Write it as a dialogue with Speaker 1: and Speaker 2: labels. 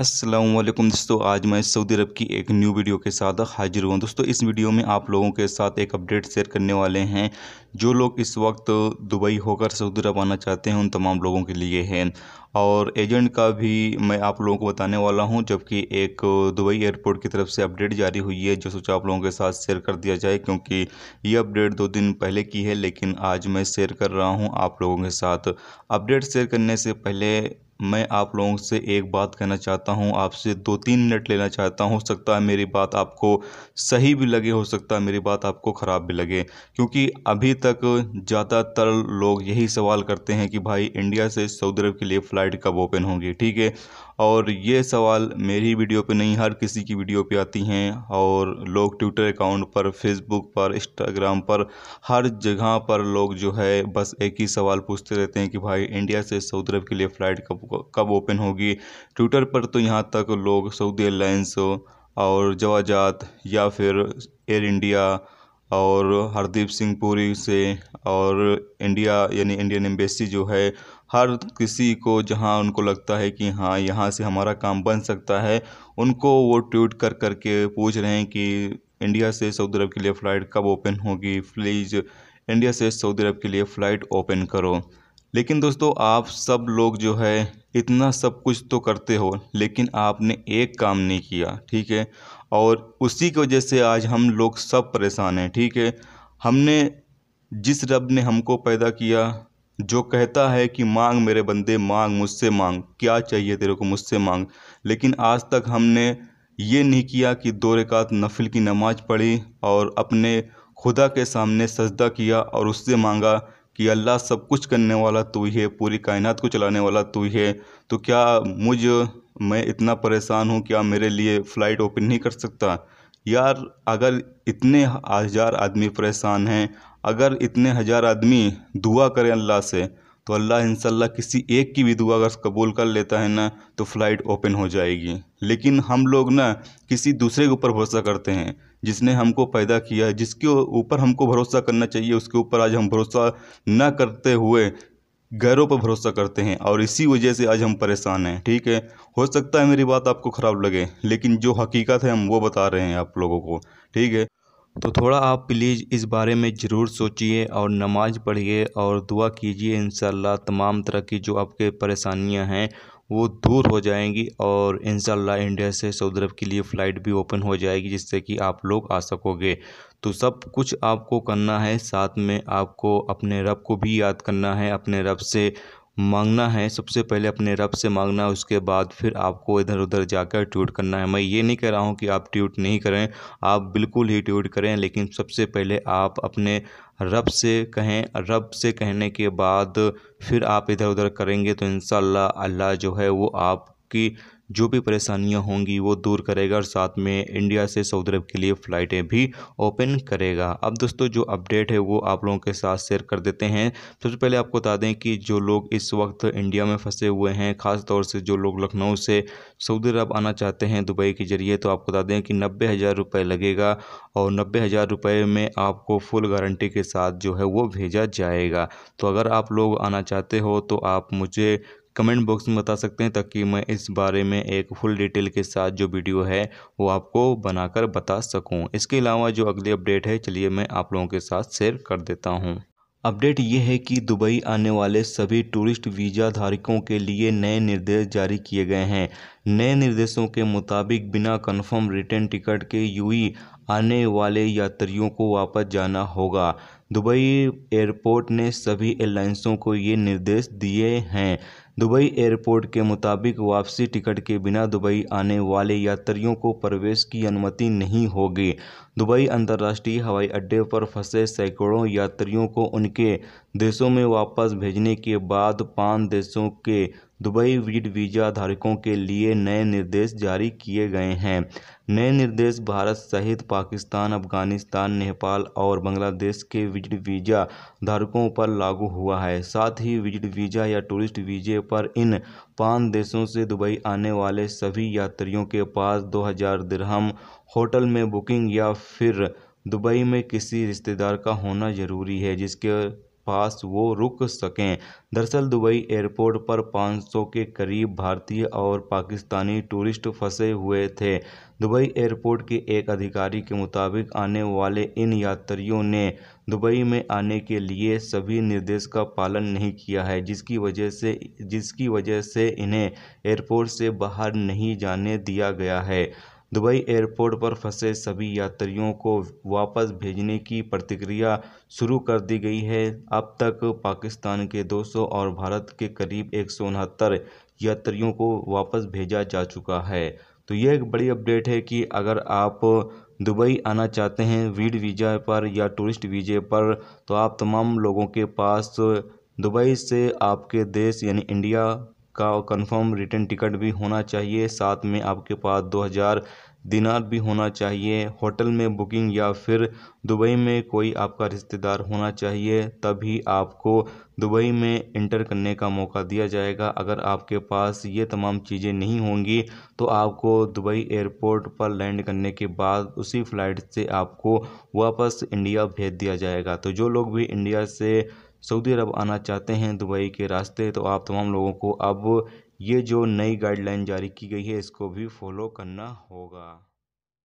Speaker 1: असलम दोस्तों आज मैं सऊदी अरब की एक न्यू वीडियो के साथ हाजिर हुआ दोस्तों इस वीडियो में आप लोगों के साथ एक अपडेट शेयर करने वाले हैं जो लोग इस वक्त दुबई होकर सऊदी अरब आना चाहते हैं उन तमाम लोगों के लिए है और एजेंट का भी मैं आप लोगों को बताने वाला हूं जबकि एक दुबई एयरपोर्ट की तरफ से अपडेट जारी हुई है जो सोचा आप लोगों के साथ शेयर कर दिया जाए क्योंकि ये अपडेट दो दिन पहले की है लेकिन आज मैं शेयर कर रहा हूँ आप लोगों के साथ अपडेट शेयर करने से पहले मैं आप लोगों से एक बात कहना चाहता हूँ आपसे दो तीन मिनट लेना चाहता हूँ हो सकता है मेरी बात आपको सही भी लगे हो सकता है मेरी बात आपको ख़राब भी लगे क्योंकि अभी तक ज़्यादातर लोग यही सवाल करते हैं कि भाई इंडिया से सऊदी अरब के लिए फ़्लाइट कब ओपन होंगी ठीक है और ये सवाल मेरी वीडियो पे नहीं हर किसी की वीडियो पे आती हैं और लोग ट्विटर अकाउंट पर फेसबुक पर इंस्टाग्राम पर हर जगह पर लोग जो है बस एक ही सवाल पूछते रहते हैं कि भाई इंडिया से सऊदी अरब के लिए फ़्लाइट कब कब ओपन होगी ट्विटर पर तो यहाँ तक लोग सऊदी एयरलाइंस और जवाजात या फिर एयर इंडिया और हरदीप सिंह पुरी से और इंडिया यानी इंडियन एम्बेसी जो है हर किसी को जहाँ उनको लगता है कि हाँ यहाँ से हमारा काम बन सकता है उनको वो ट्वीट कर कर के पूछ रहे हैं कि इंडिया से सऊदी अरब के लिए फ़्लाइट कब ओपन होगी प्लीज़ इंडिया से सऊदी अरब के लिए फ़्लाइट ओपन करो लेकिन दोस्तों आप सब लोग जो है इतना सब कुछ तो करते हो लेकिन आपने एक काम नहीं किया ठीक है और उसी की वजह से आज हम लोग सब परेशान हैं ठीक है हमने जिस रब ने हमको पैदा किया जो कहता है कि मांग मेरे बंदे मांग मुझसे मांग क्या चाहिए तेरे को मुझसे मांग लेकिन आज तक हमने ये नहीं किया कि दो रकात नफिल की नमाज़ पढ़ी और अपने खुदा के सामने सजदा किया और उससे मांगा कि अल्लाह सब कुछ करने वाला तू ही है पूरी कायनात को चलाने वाला तू ही है तो क्या मुझ मैं इतना परेशान हूँ क्या मेरे लिए फ़्लाइट ओपन नहीं कर सकता यार अगर इतने हज़ार आदमी परेशान हैं अगर इतने हज़ार आदमी दुआ करें अल्लाह से तो अल्लाह इन किसी एक की भी दुआ अगर कबूल कर लेता है ना तो फ़्लाइट ओपन हो जाएगी लेकिन हम लोग ना किसी दूसरे के ऊपर भरोसा करते हैं जिसने हमको पैदा किया है जिसके ऊपर हमको भरोसा करना चाहिए उसके ऊपर आज हम भरोसा न करते हुए गैरों पर भरोसा करते हैं और इसी वजह से आज हम परेशान हैं ठीक है हो सकता है मेरी बात आपको ख़राब लगे लेकिन जो हकीकत है हम वो बता रहे हैं आप लोगों को ठीक है तो थोड़ा आप प्लीज़ इस बारे में ज़रूर सोचिए और नमाज़ पढ़िए और दुआ कीजिए इन तमाम तरह की जो आपके परेशानियां हैं वो दूर हो जाएंगी और इन इंडिया से सऊदी अरब के लिए फ़्लाइट भी ओपन हो जाएगी जिससे कि आप लोग आ सकोगे तो सब कुछ आपको करना है साथ में आपको अपने रब को भी याद करना है अपने रब से मांगना है सबसे पहले अपने रब से मांगना है उसके बाद फिर आपको इधर उधर जाकर ट्वीट करना है मैं ये नहीं कह रहा हूँ कि आप ट्वीट नहीं करें आप बिल्कुल ही ट्वीट करें लेकिन सबसे पहले आप अपने रब से कहें रब से कहने के बाद फिर आप इधर उधर करेंगे तो इन अल्लाह जो है वो आपकी जो भी परेशानियां होंगी वो दूर करेगा और साथ में इंडिया से सऊदी अरब के लिए फ़्लाइटें भी ओपन करेगा अब दोस्तों जो अपडेट है वो आप लोगों के साथ शेयर कर देते हैं सबसे पहले आपको बता दें कि जो लोग इस वक्त इंडिया में फंसे हुए हैं ख़ास तौर से जो लोग लखनऊ से सऊदी अरब आना चाहते हैं दुबई के ज़रिए तो आपको बता दें कि नब्बे हज़ार रुपये लगेगा और नब्बे हज़ार रुपये में आपको फुल गारंटी के साथ जो है वो भेजा जाएगा तो अगर आप लोग आना चाहते हो तो आप मुझे कमेंट बॉक्स में बता सकते हैं ताकि मैं इस बारे में एक फुल डिटेल के साथ जो वीडियो है वो आपको बनाकर बता सकूं इसके अलावा जो अगली अपडेट है चलिए मैं आप लोगों के साथ शेयर कर देता हूं अपडेट ये है कि दुबई आने वाले सभी टूरिस्ट वीज़ा धारकों के लिए नए निर्देश जारी किए गए हैं नए निर्देशों के मुताबिक बिना कन्फर्म रिटर्न टिकट के यू e आने वाले यात्रियों को वापस जाना होगा दुबई एयरपोर्ट ने सभी एयरलाइंसों को ये निर्देश दिए हैं दुबई एयरपोर्ट के मुताबिक वापसी टिकट के बिना दुबई आने वाले यात्रियों को प्रवेश की अनुमति नहीं होगी दुबई अंतर्राष्ट्रीय हवाई अड्डे पर फंसे सैकड़ों यात्रियों को उनके देशों में वापस भेजने के बाद पाँच देशों के दुबई वीड वीज़ा धारकों के लिए नए निर्देश जारी किए गए हैं नए निर्देश भारत सहित पाकिस्तान अफगानिस्तान नेपाल और बांग्लादेश के विजिट वीज़ा धारकों पर लागू हुआ है साथ ही विजिट वीज़ा या टूरिस्ट वीज़े पर इन पांच देशों से दुबई आने वाले सभी यात्रियों के पास दो हज़ार दिरहम होटल में बुकिंग या फिर दुबई में किसी रिश्तेदार का होना ज़रूरी है जिसके पास वो रुक सकें दरअसल दुबई एयरपोर्ट पर 500 के करीब भारतीय और पाकिस्तानी टूरिस्ट फंसे हुए थे दुबई एयरपोर्ट के एक अधिकारी के मुताबिक आने वाले इन यात्रियों ने दुबई में आने के लिए सभी निर्देश का पालन नहीं किया है जिसकी वजह से जिसकी वजह से इन्हें एयरपोर्ट से बाहर नहीं जाने दिया गया है दुबई एयरपोर्ट पर फंसे सभी यात्रियों को वापस भेजने की प्रतिक्रिया शुरू कर दी गई है अब तक पाकिस्तान के 200 और भारत के करीब एक यात्रियों को वापस भेजा जा चुका है तो यह एक बड़ी अपडेट है कि अगर आप दुबई आना चाहते हैं वीड वीज़ा पर या टूरिस्ट वीज़े पर तो आप तमाम लोगों के पास दुबई से आपके देश यानी इंडिया का कंफर्म रिटर्न टिकट भी होना चाहिए साथ में आपके पास दो हज़ार दिनार भी होना चाहिए होटल में बुकिंग या फिर दुबई में कोई आपका रिश्तेदार होना चाहिए तभी आपको दुबई में इंटर करने का मौका दिया जाएगा अगर आपके पास ये तमाम चीज़ें नहीं होंगी तो आपको दुबई एयरपोर्ट पर लैंड करने के बाद उसी फ़्लाइट से आपको वापस इंडिया भेज दिया जाएगा तो जो लोग भी इंडिया से सऊदी अरब आना चाहते हैं दुबई के रास्ते तो आप तमाम लोगों को अब ये जो नई गाइडलाइन जारी की गई है इसको भी फॉलो करना होगा